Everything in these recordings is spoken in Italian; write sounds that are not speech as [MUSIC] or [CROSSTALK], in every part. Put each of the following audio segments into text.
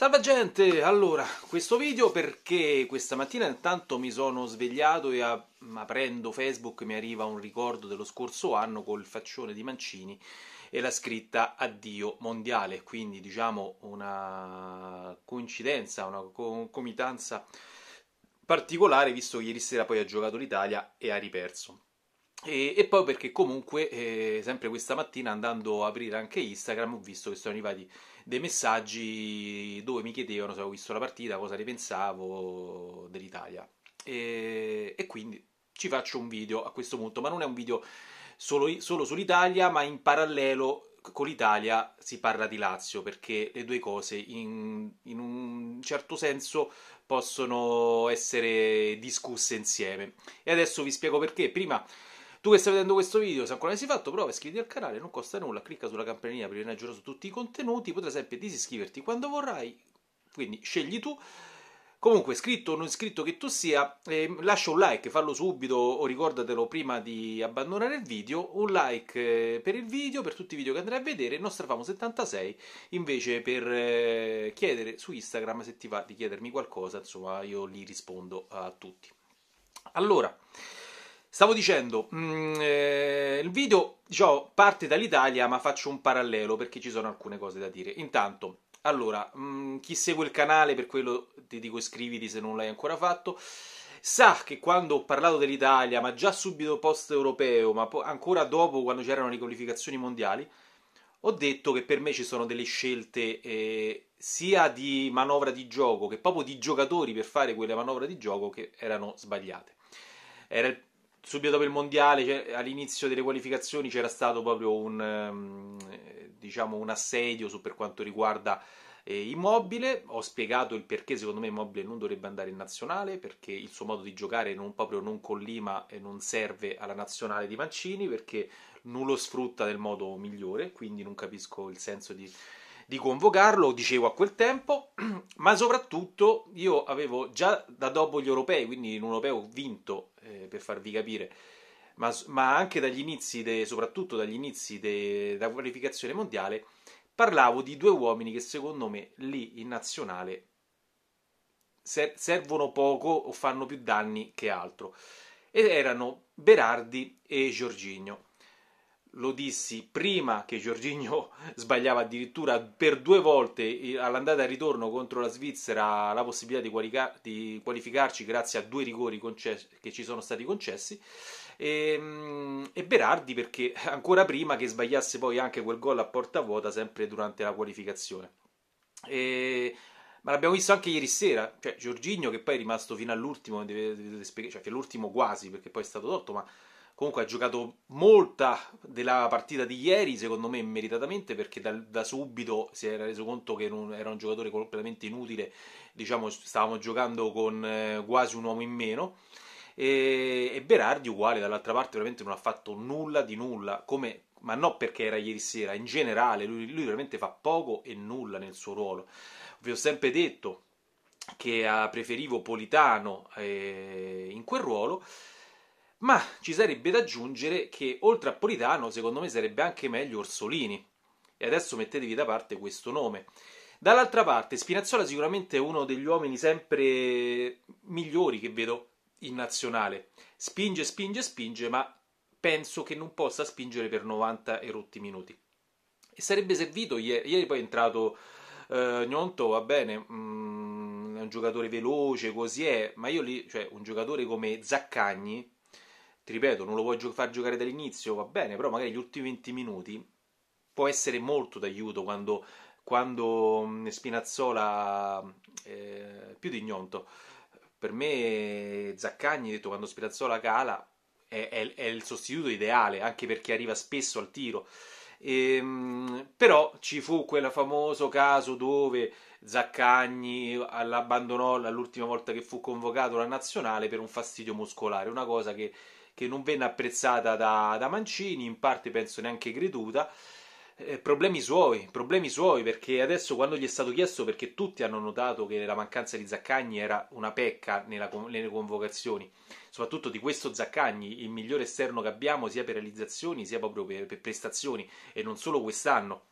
Salve gente, allora, questo video perché questa mattina intanto mi sono svegliato e a, aprendo Facebook mi arriva un ricordo dello scorso anno col faccione di Mancini e la scritta addio mondiale, quindi diciamo una coincidenza, una concomitanza particolare visto che ieri sera poi ha giocato l'Italia e ha riperso. E, e, poi perché comunque eh, sempre questa mattina andando a aprire anche Instagram ho visto che sono arrivati dei messaggi dove mi chiedevano se avevo visto la partita, cosa ne pensavo dell'Italia e, e quindi ci faccio un video a questo punto, ma non è un video solo, solo sull'Italia ma in parallelo con l'Italia si parla di Lazio perché le due cose in, in, un certo senso possono essere discusse insieme e adesso vi spiego perché prima tu che stai vedendo questo video, se ancora non l'hai fatto, prova iscriviti al canale, non costa nulla, clicca sulla campanellina per rimanere aggiornato su tutti i contenuti, potrai sempre disiscriverti quando vorrai, quindi scegli tu. Comunque, iscritto o non iscritto che tu sia, eh, lascia un like, fallo subito o ricordatelo prima di abbandonare il video. Un like eh, per il video, per tutti i video che andrai a vedere. Nostrafamo76 invece per eh, chiedere su Instagram se ti va di chiedermi qualcosa, insomma, io li rispondo a tutti. Allora. Stavo dicendo, mh, mm, eh, il video diciamo, parte dall'Italia, ma faccio un parallelo perché ci sono alcune cose da dire. Intanto, allora, mh, mm, chi segue il canale, per quello ti dico iscriviti se non l'hai ancora fatto, sa che quando ho parlato dell'Italia, ma già subito post europeo, ma po- ancora dopo quando c'erano le qualificazioni mondiali, ho detto che per me ci sono delle scelte eh, sia di manovra di gioco che proprio di giocatori per fare quelle manovre di gioco che erano sbagliate. Era il subito dopo il mondiale, cioè, all'inizio delle qualificazioni, c'era stato proprio un, ehm, diciamo, un assedio su per quanto riguarda eh, Immobile. Ho spiegato il perché secondo me Immobile non dovrebbe andare in nazionale, perché il suo modo di giocare non, proprio non collima e non serve alla nazionale di Mancini, perché non lo sfrutta nel modo migliore, quindi non capisco il senso di di convocarlo, dicevo a quel tempo, [CLEARS THROAT] ma soprattutto io avevo già da dopo gli europei, quindi in un europeo vinto, eh, per farvi capire, ma, ma anche dagli inizi, de, soprattutto dagli inizi della qualificazione mondiale, parlavo di due uomini che secondo me lì in nazionale servono poco o fanno più danni che altro, ed erano Berardi e Giorginio lo dissi prima che Giorginio [LAUGHS] sbagliava addirittura per due volte all'andata e ritorno contro la Svizzera la possibilità di, qualica- di qualificarci grazie a due rigori concessi, che ci sono stati concessi e, ehm, e, Berardi perché [LAUGHS] ancora prima che sbagliasse poi anche quel gol a porta vuota sempre durante la qualificazione e, ma l'abbiamo visto anche ieri sera, cioè Giorginio che poi è rimasto fino all'ultimo, deve, deve, deve, cioè l'ultimo quasi perché poi è stato tolto, ma Comunque ha giocato molta della partita di ieri, secondo me meritatamente, perché da, da subito si era reso conto che non, era un giocatore completamente inutile, diciamo stavamo giocando con eh, quasi un uomo in meno e, e Berardi uguale dall'altra parte veramente non ha fatto nulla di nulla come, ma non perché era ieri sera in generale lui, lui veramente fa poco e nulla nel suo ruolo vi ho sempre detto che ah, preferivo Politano eh, in quel ruolo ma ci sarebbe da aggiungere che oltre a Politano, secondo me sarebbe anche meglio Orsolini. E adesso mettetevi da parte questo nome. Dall'altra parte, Spinazzola sicuramente è uno degli uomini sempre migliori che vedo in nazionale. Spinge, spinge, spinge, ma penso che non possa spingere per 90 erotti minuti. E sarebbe servito ieri, poi è entrato eh, Gnonto, va bene, mm, è un giocatore veloce, così è, ma io lì, cioè un giocatore come Zaccagni, ti ripeto, non lo puoi gio- far giocare dall'inizio, va bene, però magari gli ultimi 20 minuti può essere molto d'aiuto quando, quando mm, Spinazzola, eh, più di Gnonto, per me Zaccagni, detto quando Spinazzola cala, è, è, è, il sostituto ideale, anche perché arriva spesso al tiro. Ehm, però ci fu quel famoso caso dove Zaccagni l'abbandonò l'ultima volta che fu convocato la nazionale per un fastidio muscolare, una cosa che che non venne apprezzata da, da Mancini, in parte penso neanche creduta. Eh, problemi suoi, problemi suoi, perché adesso quando gli è stato chiesto, perché tutti hanno notato che la mancanza di Zaccagni era una pecca nella, nelle convocazioni, soprattutto di questo Zaccagni, il migliore esterno che abbiamo sia per realizzazioni sia proprio per, per prestazioni, e non solo quest'anno.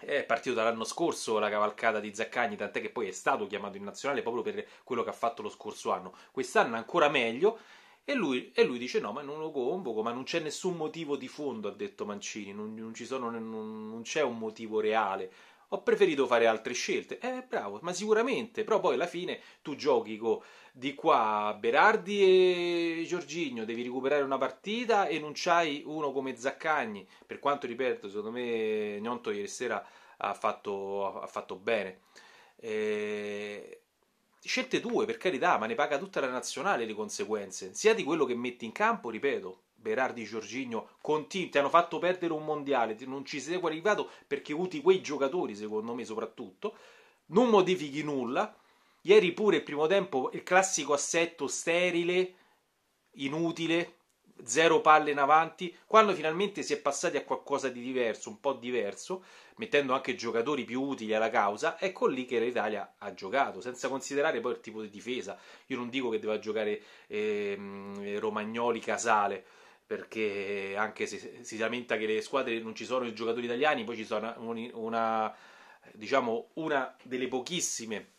È partito dall'anno scorso la cavalcata di Zaccagni, tant'è che poi è stato chiamato in nazionale proprio per quello che ha fatto lo scorso anno. Quest'anno ancora meglio, e lui, e lui, dice: No, ma non lo convoco, ma non c'è nessun motivo di fondo, ha detto Mancini, non, non, sono, non, non c'è un motivo reale. Ho preferito fare altre scelte. Eh, bravo, ma sicuramente, però poi alla fine tu giochi con di qua Berardi e Giorgigno, devi recuperare una partita e non c'hai uno come Zaccagni. Per quanto ripeto, secondo me Gnonto ieri sera ha fatto, ha fatto bene. Eh, scelte tue, per carità, ma ne paga tutta la nazionale le conseguenze, sia di quello che metti in campo, ripeto, Berardi, Giorginio, continu- ti hanno fatto perdere un mondiale, non ci sei arrivato perché uti quei giocatori, secondo me soprattutto, non modifichi nulla, ieri pure il primo tempo il classico assetto sterile, inutile, zero palle in avanti, quando finalmente si è passati a qualcosa di diverso, un po' diverso, mettendo anche giocatori più utili alla causa, ecco lì che l'Italia ha giocato, senza considerare poi il tipo di difesa. Io non dico che deve giocare eh, Romagnoli Casale, perché anche se si lamenta che le squadre non ci sono i giocatori italiani, poi ci sono una, una diciamo, una delle pochissime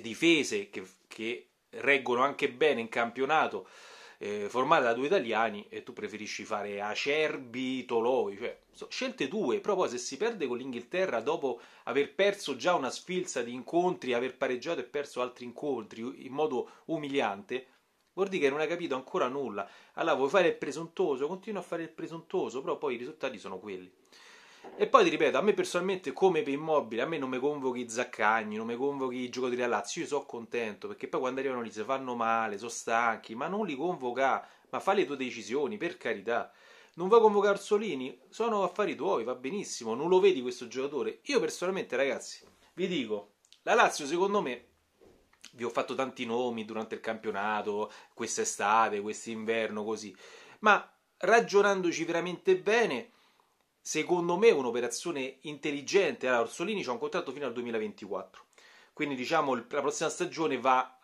difese che, che reggono anche bene in campionato eh, formata da due italiani e tu preferisci fare Acerbi, Toloi, cioè so, scelte due, però poi se si perde con l'Inghilterra dopo aver perso già una sfilza di incontri, aver pareggiato e perso altri incontri in modo umiliante, vuol dire che non hai capito ancora nulla. Allora vuoi fare il presuntuoso, continua a fare il presuntuoso, però poi i risultati sono quelli. E poi ti ripeto, a me personalmente come per Immobile, a me non mi convochi Zaccagni, non mi convochi i giocatori della Lazio, io sono contento perché poi quando arrivano lì si fanno male, sono stanchi, ma non li convoca, ma fa le tue decisioni, per carità. Non a convocare Solini? Sono affari tuoi, va benissimo, non lo vedi questo giocatore. Io personalmente ragazzi, vi dico, la Lazio secondo me vi ho fatto tanti nomi durante il campionato, quest'estate, quest'inverno, così. Ma ragionandoci veramente bene, secondo me un'operazione intelligente. Allora, Orsolini ha un contratto fino al 2024, quindi diciamo la prossima stagione va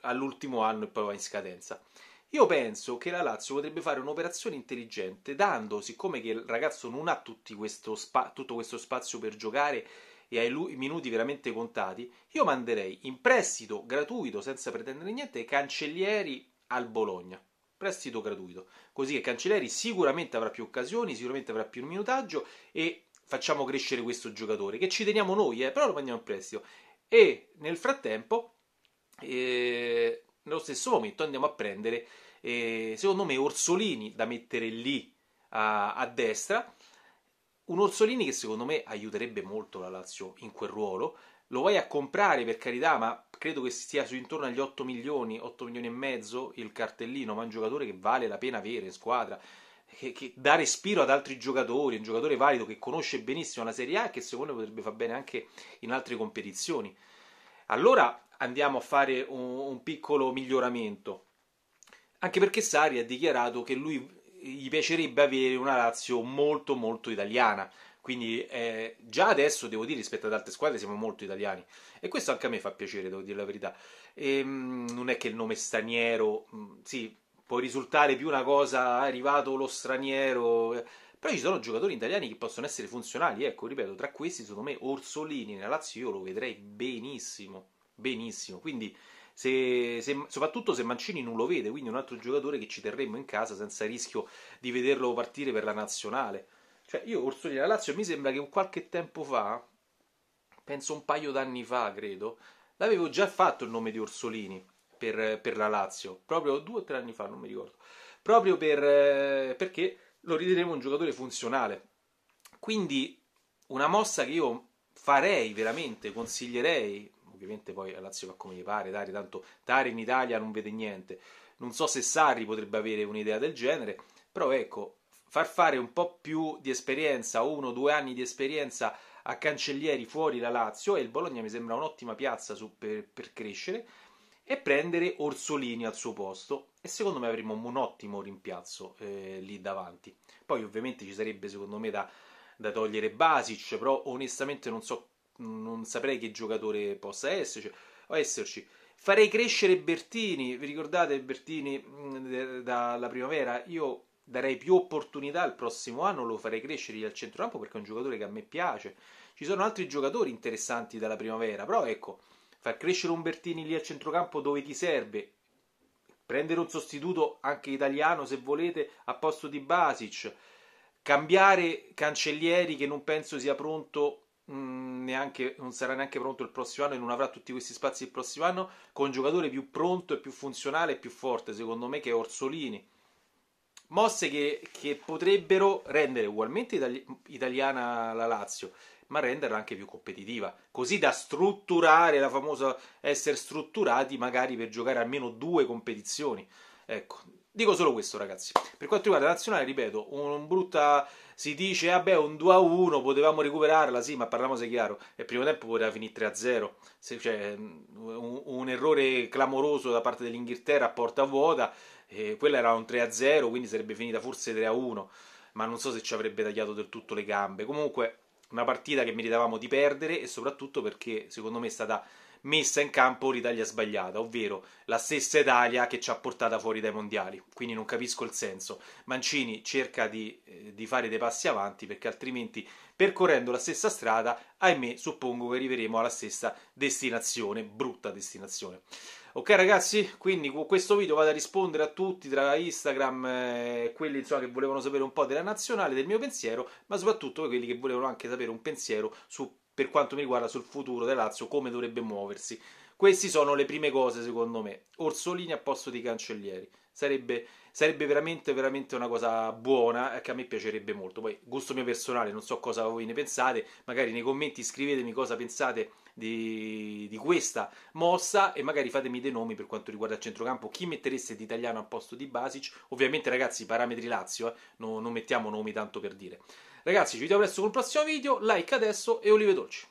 all'ultimo anno e poi va in scadenza. Io penso che la Lazio potrebbe fare un'operazione intelligente, dando, siccome che il ragazzo non ha questo spa, tutto questo spazio per giocare e ha i minuti veramente contati, io manderei in prestito gratuito, senza pretendere niente, Cancellieri al Bologna prestito gratuito, così che Cancelleri sicuramente avrà più occasioni, sicuramente avrà più minutaggio e facciamo crescere questo giocatore, che ci teniamo noi, eh, però lo prendiamo in prestito. E nel frattempo, eh, nello stesso momento, andiamo a prendere, eh, secondo me, Orsolini da mettere lì a, a destra, un Orsolini che secondo me aiuterebbe molto la Lazio in quel ruolo, lo vai a comprare per carità, ma credo che stia su intorno agli 8 milioni, 8 milioni e mezzo il cartellino, ma è un giocatore che vale la pena avere in squadra. Che, che dà respiro ad altri giocatori, un giocatore valido che conosce benissimo la Serie A e che secondo me potrebbe far bene anche in altre competizioni. Allora andiamo a fare un, un piccolo miglioramento, anche perché Sari ha dichiarato che lui gli piacerebbe avere una Lazio molto molto italiana. Quindi eh, già adesso, devo dire, rispetto ad altre squadre siamo molto italiani. E questo anche a me fa piacere, devo dire la verità. E, ehm, mh, non è che il nome straniero, mh, mm, sì, può risultare più una cosa, ah, è arrivato lo straniero... Eh, però ci sono giocatori italiani che possono essere funzionali, ecco, ripeto, tra questi secondo me Orsolini nella Lazio io lo vedrei benissimo, benissimo, quindi se, se, soprattutto se Mancini non lo vede, quindi un altro giocatore che ci terremmo in casa senza rischio di vederlo partire per la nazionale. Cioè, io Orsolini alla Lazio mi sembra che qualche tempo fa, penso un paio d'anni fa, credo, l'avevo già fatto il nome di Orsolini per, per la Lazio, proprio due o tre anni fa, non mi ricordo, proprio per, eh, perché lo ritenevo un giocatore funzionale. Quindi una mossa che io farei veramente, consiglierei, ovviamente poi la Lazio fa come gli pare, Tare, tanto Dari in Italia non vede niente, non so se Sarri potrebbe avere un'idea del genere, però ecco, far fare un po' più di esperienza, uno o due anni di esperienza a cancellieri fuori la Lazio e il Bologna mi sembra un'ottima piazza su, per, per, crescere e prendere Orsolini al suo posto e secondo me avremo un ottimo rimpiazzo eh, lì davanti. Poi ovviamente ci sarebbe secondo me da, da togliere Basic, però onestamente non, so, non saprei che giocatore possa esserci. O esserci. Farei crescere Bertini, vi ricordate Bertini mm, dalla primavera? Io darei più opportunità al prossimo anno, lo farei crescere al centrocampo perché è un giocatore che a me piace. Ci sono altri giocatori interessanti dalla primavera, però ecco, far crescere Umbertini lì al centrocampo dove ti serve, prendere un sostituto anche italiano se volete a posto di Basic, cambiare Cancellieri che non penso sia pronto mm, neanche, non sarà neanche pronto il prossimo anno e non avrà tutti questi spazi il prossimo anno con un giocatore più pronto e più funzionale e più forte secondo me che è Orsolini mosse che, che potrebbero rendere ugualmente itali- italiana la Lazio, ma renderla anche più competitiva, così da strutturare la famosa essere strutturati magari per giocare almeno due competizioni. Ecco, dico solo questo ragazzi. Per quanto riguarda la nazionale, ripeto, un brutta si dice, vabbè, un 2 a 1, potevamo recuperarla, sì, ma parliamoci chiaro, nel primo tempo poteva finire 3 a 0, cioè, un, un errore clamoroso da parte dell'Inghilterra a porta vuota, eh, quella era un 3-0, quindi sarebbe finita forse 3-1, ma non so se ci avrebbe tagliato del tutto le gambe. Comunque una partita che meritavamo di perdere e soprattutto perché secondo me è stata messa in campo l'Italia sbagliata, ovvero la stessa Italia che ci ha portata fuori dai mondiali. Quindi non capisco il senso. Mancini cerca di, eh, di, fare dei passi avanti perché altrimenti, percorrendo la stessa strada, ahimè, suppongo che arriveremo alla stessa destinazione, brutta destinazione. Ok ragazzi, quindi con questo video vado a rispondere a tutti tra Instagram, eh, quelli insomma, che volevano sapere un po' della nazionale, del mio pensiero, ma soprattutto quelli che volevano anche sapere un pensiero su, per quanto mi riguarda sul futuro del Lazio, come dovrebbe muoversi. Queste sono le prime cose secondo me. Orsolini a posto di Cancellieri. Sarebbe, sarebbe veramente, veramente una cosa buona che a me piacerebbe molto. Poi, gusto mio personale, non so cosa voi ne pensate, magari nei commenti scrivetemi cosa pensate di, di questa mossa e magari fatemi dei nomi per quanto riguarda il centrocampo, chi mettereste di italiano al posto di Basic, ovviamente ragazzi parametri Lazio, eh? no, non mettiamo nomi tanto per dire. Ragazzi ci vediamo presto con il prossimo video, like adesso e olive dolci.